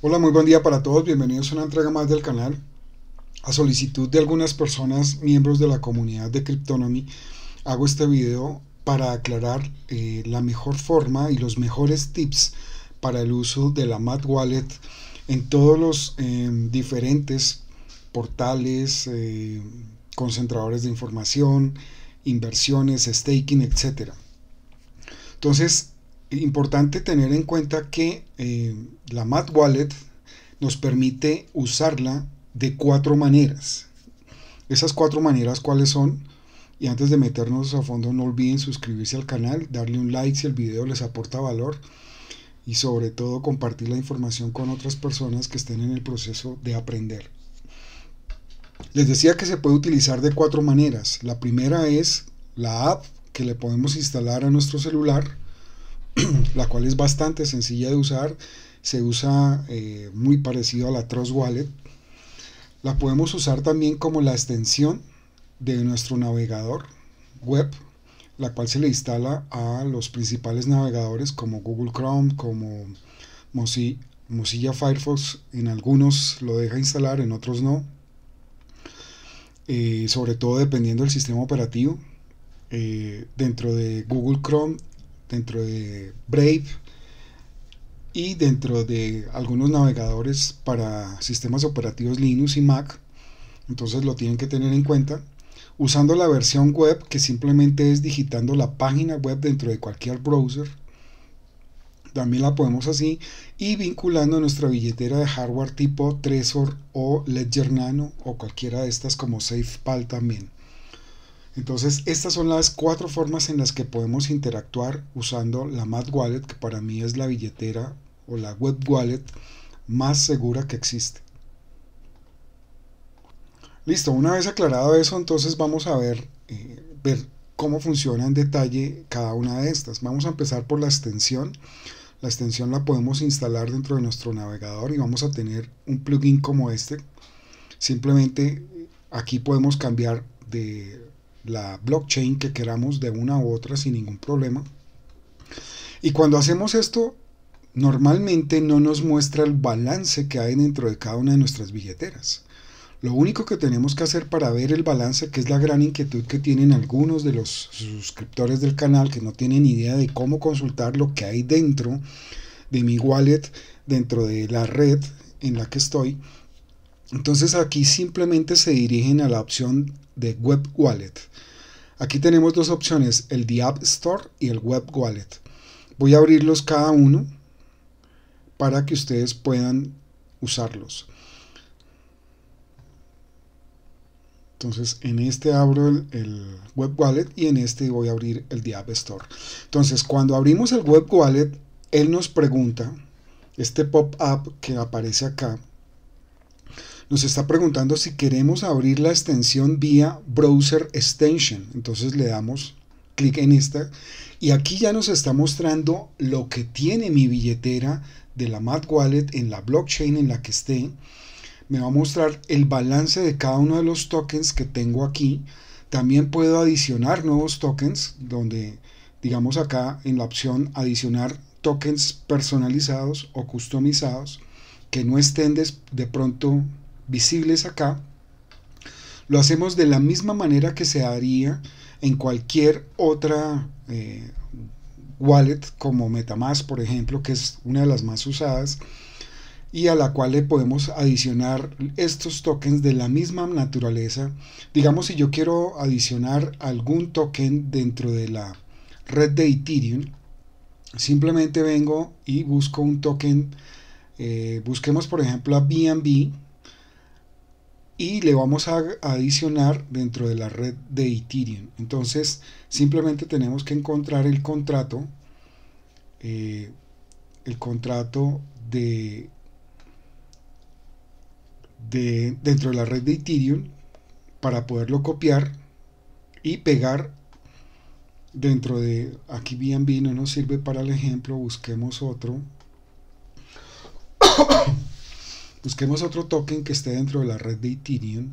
Hola, muy buen día para todos. Bienvenidos a una entrega más del canal. A solicitud de algunas personas, miembros de la comunidad de Cryptonomy, hago este video para aclarar eh, la mejor forma y los mejores tips para el uso de la Mat Wallet en todos los em, diferentes portales, eh, concentradores de información, inversiones, staking, etcétera Entonces, importante tener en cuenta que eh, la Mat Wallet nos permite usarla de cuatro maneras. Esas cuatro maneras, ¿cuáles son? Y antes de meternos a fondo, no olviden suscribirse al canal, darle un like si el video les aporta valor y sobre todo compartir la información con otras personas que estén en el proceso de aprender. Les decía que se puede utilizar de cuatro maneras. La primera es la app que le podemos instalar a nuestro celular. la cual es bastante sencilla de usar, se usa eh, muy parecido a la Trust Wallet. La podemos usar también como la extensión de nuestro navegador web, la cual se le instala a los principales navegadores como Google Chrome, como Mozilla, Firefox, en algunos lo deja instalar, en otros no. Eh, sobre todo dependiendo del sistema operativo. Eh, dentro de Google Chrome dentro de Brave y dentro de algunos navegadores para sistemas operativos Linux y Mac. Entonces lo tienen que tener en cuenta. Usando la versión web, que simplemente es digitando la página web dentro de cualquier browser. También la podemos así. Y vinculando nuestra billetera de hardware tipo Trezor o Ledger Nano o cualquiera de estas como SafePal también. Entonces, estas son las cuatro formas en las que podemos interactuar usando la Mad Wallet, que para mí es la billetera o la web wallet más segura que existe. Listo, una vez aclarado eso, entonces vamos a ver, eh, ver cómo funciona en detalle cada una de estas. Vamos a empezar por la extensión. La extensión la podemos instalar dentro de nuestro navegador y vamos a tener un plugin como este. Simplemente eh, aquí podemos cambiar de la blockchain que queramos de una u otra sin ningún problema. Y cuando hacemos esto, normalmente no nos muestra el balance que hay dentro de cada una de nuestras billeteras. Lo único que tenemos que hacer para ver el balance, que es la gran inquietud que tienen algunos de los suscriptores del canal que no tienen idea de cómo consultar lo que hay dentro de mi wallet, dentro de la red en la que estoy, entonces aquí simplemente se dirigen a la opción de Web Wallet. Aquí tenemos dos opciones, el The App Store y el Web Wallet. Voy a abrirlos cada uno para que ustedes puedan usarlos. Entonces en este abro el, Web Wallet y en este voy a abrir el The App Store. Entonces cuando abrimos el Web Wallet, él nos pregunta, este pop-up que aparece acá, nos está preguntando si queremos abrir la extensión vía Browser Extension. Entonces le damos clic en esta y aquí ya nos está mostrando lo que tiene mi billetera de la Mad Wallet en la blockchain en la que esté. Me va a mostrar el balance de cada uno de los tokens que tengo aquí. También puedo adicionar nuevos tokens donde digamos acá en la opción adicionar tokens personalizados o customizados que no estén de pronto visibles acá, lo hacemos de la misma manera que se haría en cualquier otra eh, wallet como Metamask, por ejemplo, que es una de las más usadas y a la cual le podemos adicionar estos tokens de la misma naturaleza. Digamos, si yo quiero adicionar algún token dentro de la red de Ethereum, simplemente vengo y busco un token. Eh, busquemos, por ejemplo, a BNB, y le vamos a adicionar dentro de la red de Ethereum. Entonces simplemente tenemos que encontrar el contrato, eh, el contrato de, de dentro de la red de Ethereum para poderlo copiar y pegar dentro de aquí BNB no nos sirve para el ejemplo, busquemos otro. Busquemos otro token que esté dentro de la red de Ethereum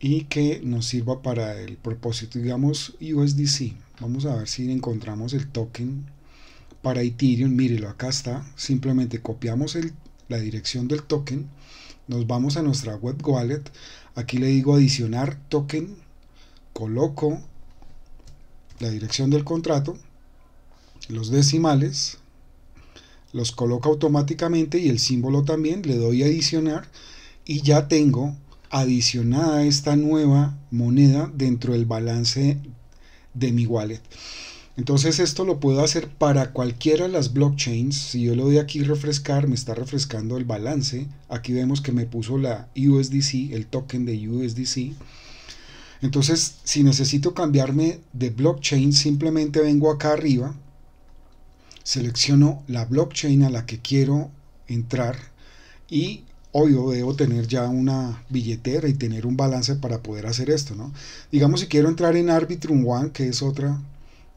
y que nos sirva para el propósito, digamos USDC. Vamos a ver si encontramos el token para Ethereum. Mírelo, acá está. Simplemente copiamos la dirección del token. Nos vamos a nuestra web wallet. Aquí le digo adicionar token. Coloco la dirección del contrato, los decimales los coloco automáticamente y el símbolo también, le doy a adicionar y ya tengo adicionada esta nueva moneda dentro del balance de mi wallet. Entonces esto lo puedo hacer para cualquiera de las blockchains. Si yo le doy aquí refrescar, me está refrescando el balance. Aquí vemos que me puso la USDC, el token de USDC. Entonces, si necesito cambiarme de blockchain, simplemente vengo acá arriba, selecciono la blockchain a la que quiero entrar y hoy debo tener ya una billetera y tener un balance para poder hacer esto, ¿no? Digamos si quiero entrar en Arbitrum One, que es otra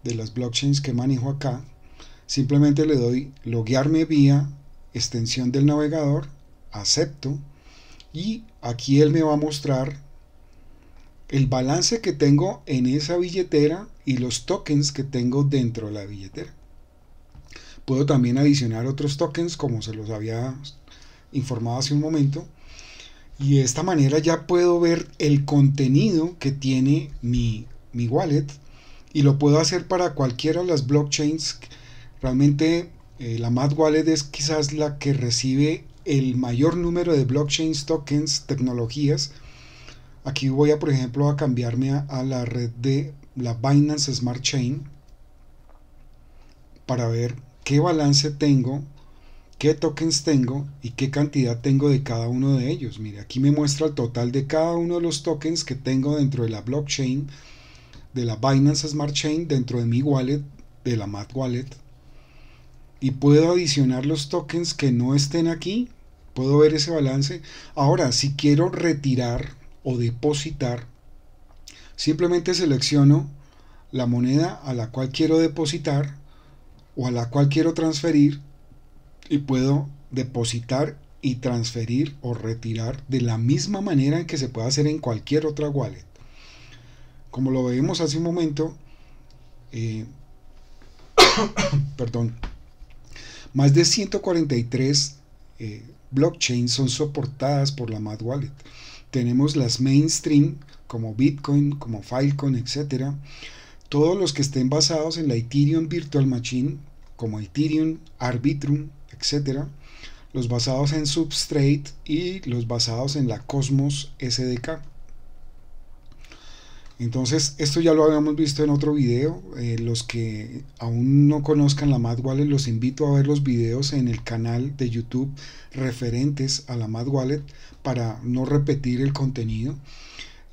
de las blockchains que manejo acá, simplemente le doy loguearme vía extensión del navegador, acepto y aquí él me va a mostrar el balance que tengo en esa billetera y los tokens que tengo dentro de la billetera. Puedo también adicionar otros tokens como se los había informado hace un momento. Y de esta manera ya puedo ver el contenido que tiene mi, mi wallet y lo puedo hacer para cualquiera de las blockchains. Realmente eh, la Mad Wallet es quizás la que recibe el mayor número de blockchains, tokens, tecnologías. Aquí voy a, por ejemplo, a cambiarme a la red de la Binance Smart Chain para ver qué balance tengo, qué tokens tengo y qué cantidad tengo de cada uno de ellos. Mire, aquí me muestra el total de cada uno de los tokens que tengo dentro de la blockchain, de la Binance Smart Chain, dentro de mi wallet, de la Mat Wallet. Y puedo adicionar los tokens que no estén aquí. Puedo ver ese balance. Ahora, si quiero retirar o depositar, simplemente selecciono la moneda a la cual quiero depositar o a la cual quiero transferir y puedo depositar y transferir o retirar de la misma manera en que se puede hacer en cualquier otra wallet. Como lo vemos hace un momento, eh, perdón, más de 143 eh, blockchains son soportadas por la Mad Wallet. Tenemos las mainstream como Bitcoin, como Filecoin, etcétera todos los que estén basados en la Ethereum Virtual Machine, como Ethereum, Arbitrum, etc., los basados en Substrate y los basados en la Cosmos SDK. Entonces, esto ya lo habíamos visto en otro video. Eh, los que aún no conozcan la Mad Wallet, los invito a ver los videos en el canal de YouTube referentes a la Mad Wallet para no repetir el contenido.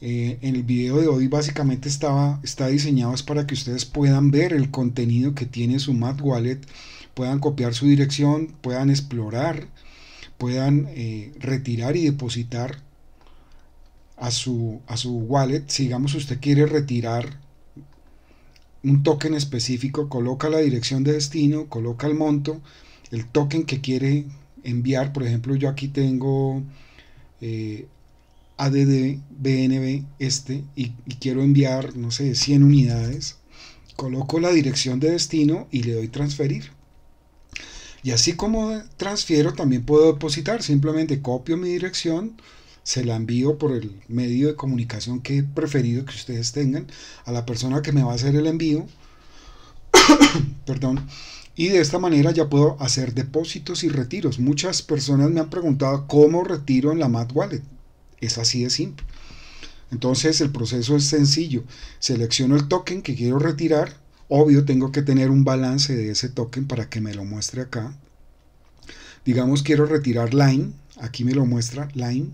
Eh, en el video de hoy básicamente estaba, está diseñado es para que ustedes puedan ver el contenido que tiene su Mat Wallet, puedan copiar su dirección, puedan explorar, puedan eh, retirar y depositar a su, a su wallet. Si usted quiere retirar un token específico, coloca la dirección de destino, coloca el monto, el token que quiere enviar, por ejemplo yo aquí tengo... Eh, ADD, BNB, este, y, quiero enviar, no sé, 100 unidades, coloco la dirección de destino y le doy transferir. Y así como transfiero, también puedo depositar. Simplemente copio mi dirección, se la envío por el medio de comunicación que he preferido que ustedes tengan a la persona que me va a hacer el envío. Perdón. Y de esta manera ya puedo hacer depósitos y retiros. Muchas personas me han preguntado cómo retiro en la Mat Wallet. Es así de simple. Entonces el proceso es sencillo. Selecciono el token que quiero retirar. Obvio, tengo que tener un balance de ese token para que me lo muestre acá. Digamos, quiero retirar Line. Aquí me lo muestra Line.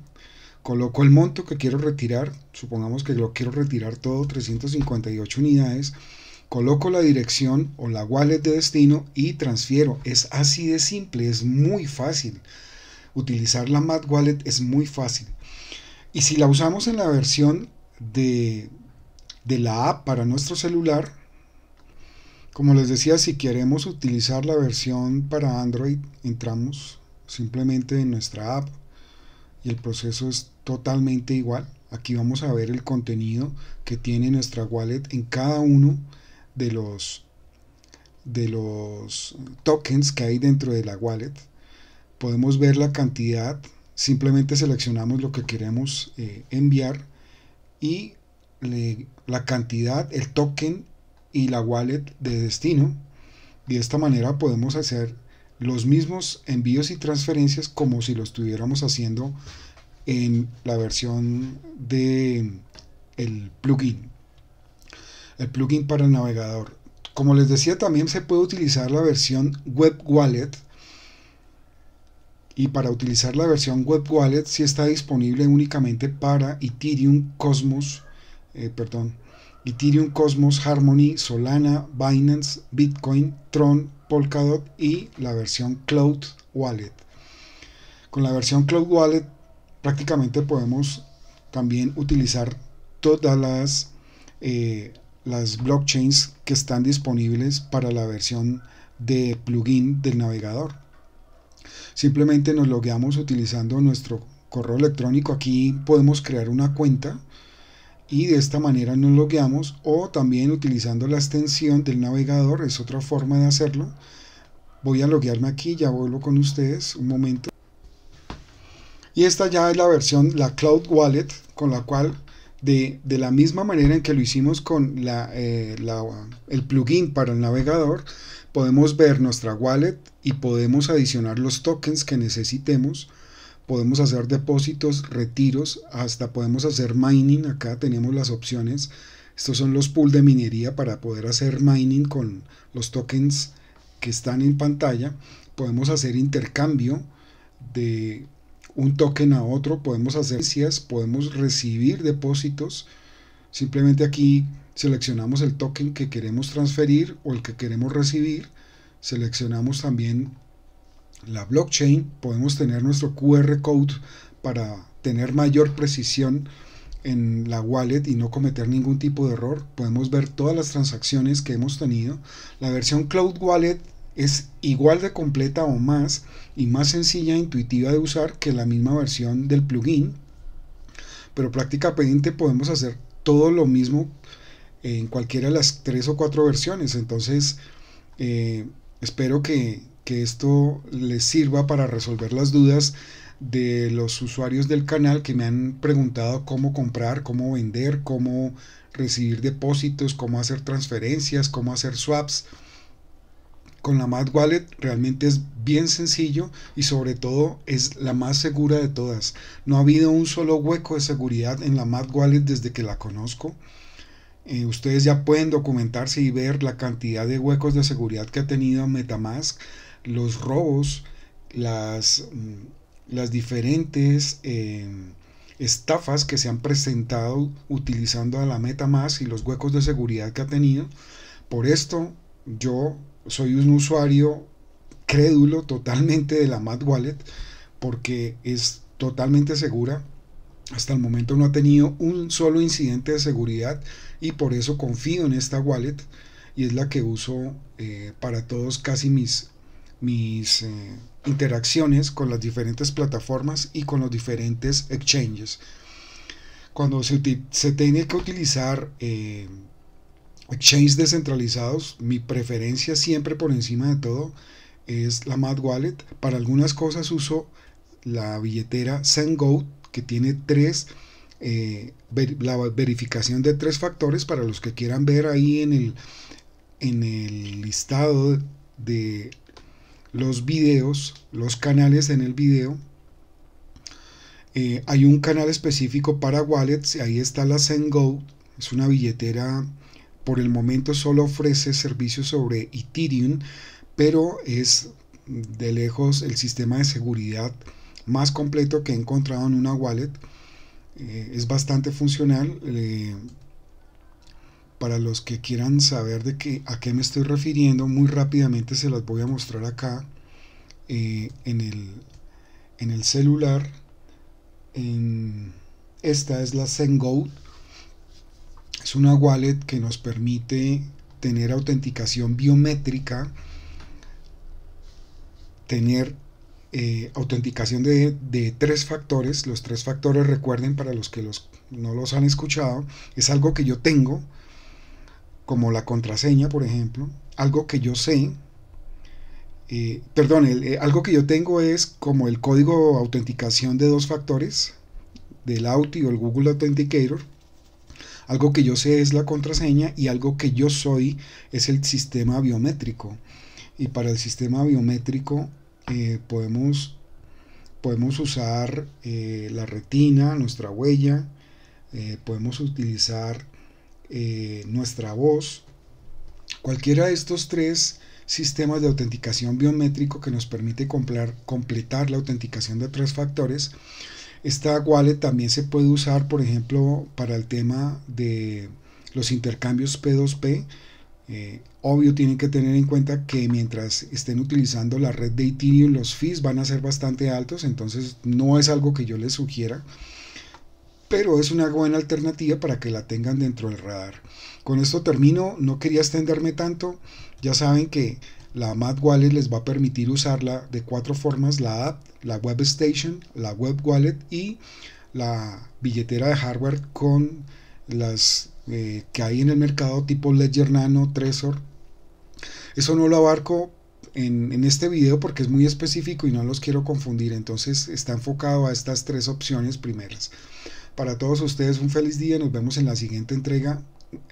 Coloco el monto que quiero retirar. Supongamos que lo quiero retirar todo, 358 unidades. Coloco la dirección o la wallet de destino y transfiero. Es así de simple, es muy fácil. Utilizar la MAT Wallet es muy fácil. Y si la usamos en la versión de, de la app para nuestro celular, como les decía, si queremos utilizar la versión para Android, entramos simplemente en nuestra app y el proceso es totalmente igual. Aquí vamos a ver el contenido que tiene nuestra wallet en cada uno de los, de los tokens que hay dentro de la wallet. Podemos ver la cantidad Simplemente seleccionamos lo que queremos eh, enviar y la cantidad, el token y la wallet de destino. de esta manera podemos hacer los mismos envíos y transferencias como si lo estuviéramos haciendo en la versión de el plugin el plugin para el navegador como les decía también se puede utilizar la versión web wallet y para utilizar la versión web wallet si sí está disponible únicamente para Ethereum Cosmos, eh, perdón, Ethereum Cosmos, Harmony, Solana, Binance, Bitcoin, Tron, Polkadot y la versión Cloud Wallet. Con la versión Cloud Wallet prácticamente podemos también utilizar todas las, eh, las blockchains que están disponibles para la versión de plugin del navegador. Simplemente nos logueamos utilizando nuestro correo electrónico. Aquí podemos crear una cuenta y de esta manera nos logueamos o también utilizando la extensión del navegador es otra forma de hacerlo. Voy a loguearme aquí, ya vuelvo con ustedes un momento. Y esta ya es la versión, la Cloud Wallet, con la cual de, la misma manera en que lo hicimos con la, eh, el plugin para el navegador, podemos ver nuestra wallet y podemos adicionar los tokens que necesitemos. Podemos hacer depósitos, retiros, hasta podemos hacer mining. Acá tenemos las opciones. Estos son los pools de minería para poder hacer mining con los tokens que están en pantalla. Podemos hacer intercambio de un token a otro, podemos hacer podemos recibir depósitos, Simplemente aquí seleccionamos el token que queremos transferir o el que queremos recibir. Seleccionamos también la blockchain. Podemos tener nuestro QR code para tener mayor precisión en la wallet y no cometer ningún tipo de error. Podemos ver todas las transacciones que hemos tenido. La versión Cloud Wallet es igual de completa o más y más sencilla e intuitiva de usar que la misma versión del plugin. Pero prácticamente podemos hacer todo lo mismo en cualquiera de las tres o cuatro versiones. Entonces, eh, espero que, que esto les sirva para resolver las dudas de los usuarios del canal que me han preguntado cómo comprar, cómo vender, cómo recibir depósitos, cómo hacer transferencias, cómo hacer swaps con la Mad Wallet realmente es bien sencillo y sobre todo es la más segura de todas. No ha habido un solo hueco de seguridad en la Mad Wallet desde que la conozco. Eh, ustedes ya pueden documentarse y ver la cantidad de huecos de seguridad que ha tenido Metamask, los robos, las, mm, las diferentes em, estafas que se han presentado utilizando a la Metamask y los huecos de seguridad que ha tenido. Por esto yo soy un usuario crédulo totalmente de la Mad Wallet porque es totalmente segura. Hasta el momento no ha tenido un solo incidente de seguridad y por eso confío en esta wallet y es la que uso eh, para todos casi mis, mis eh, interacciones con las diferentes plataformas y con los diferentes exchanges. Cuando se, tiene que utilizar eh, chains descentralizados, mi preferencia siempre por encima de todo es la Mad Wallet. Para algunas cosas uso la billetera SendGoat que tiene tres eh, la verificación de tres factores para los que quieran ver ahí en el en el listado de los videos, los canales en el video. Eh, hay un canal específico para wallets, ahí está la SendGo, es una billetera por el momento solo ofrece servicios sobre Ethereum, pero es de lejos el sistema de seguridad más completo que he encontrado en una wallet. Eh, es bastante funcional. Eh, para los que quieran saber de qué, a qué me estoy refiriendo, muy rápidamente se las voy a mostrar acá eh, en, el, en el celular. esta es la Zengoat es una wallet que nos permite tener autenticación biométrica, tener eh, autenticación de, tres factores. Los tres factores, recuerden, para los que los, no los han escuchado, es algo que yo tengo, como la contraseña, por ejemplo, algo que yo sé. Eh, perdón, eh, algo que yo tengo es como el código autenticación de dos factores, del Auti o el Google Authenticator, algo que yo sé es la contraseña y algo que yo soy es el sistema biométrico. Y para el sistema biométrico eh, podemos, podemos usar eh, la retina, nuestra huella, eh, podemos utilizar nuestra voz. Cualquiera de estos tres sistemas de autenticación biométrico que nos permite completar la autenticación de tres factores esta wallet también se puede usar, por ejemplo, para el tema de los intercambios P2P. Eh, obvio, tienen que tener en cuenta que mientras estén utilizando la red de Ethereum, los fees van a ser bastante altos, entonces no es algo que yo les sugiera, pero es una buena alternativa para que la tengan dentro del radar. Con esto termino, no quería extenderme tanto, ya saben que la Mad Wallet les va a permitir usarla de cuatro formas, la app, la web station, la web wallet y la billetera de hardware con las eh, que hay en el mercado tipo Ledger Nano, Trezor. Eso no lo abarco en, este video porque es muy específico y no los quiero confundir. Entonces está enfocado a estas tres opciones primeras. Para todos ustedes un feliz día. Nos vemos en la siguiente entrega.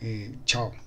Eh, chao.